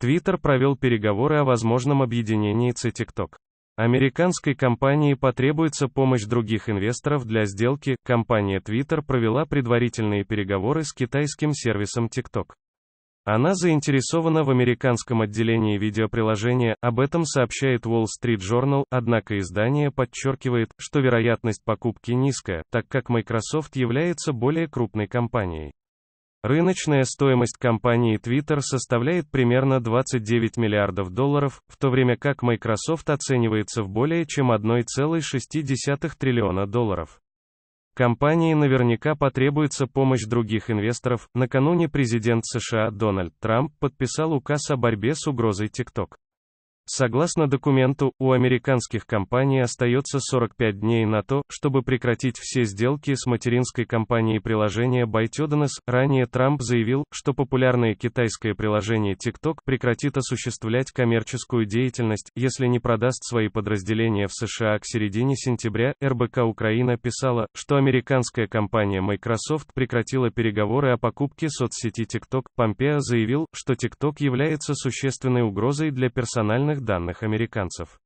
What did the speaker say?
Твиттер провел переговоры о возможном объединении с TikTok. Американской компании потребуется помощь других инвесторов для сделки. Компания Twitter провела предварительные переговоры с китайским сервисом TikTok. Она заинтересована в американском отделении видеоприложения, об этом сообщает Wall Street Journal, однако издание подчеркивает, что вероятность покупки низкая, так как Microsoft является более крупной компанией. Рыночная стоимость компании Twitter составляет примерно 29 миллиардов долларов, в то время как Microsoft оценивается в более чем 1,6 триллиона долларов. Компании наверняка потребуется помощь других инвесторов. Накануне президент США Дональд Трамп подписал указ о борьбе с угрозой TikTok. Согласно документу, у американских компаний остается 45 дней на то, чтобы прекратить все сделки с материнской компанией приложения ByteDance. Ранее Трамп заявил, что популярное китайское приложение TikTok прекратит осуществлять коммерческую деятельность, если не продаст свои подразделения в США к середине сентября. РБК Украина писала, что американская компания Microsoft прекратила переговоры о покупке соцсети TikTok. Помпео заявил, что TikTok является существенной угрозой для персональных данных американцев.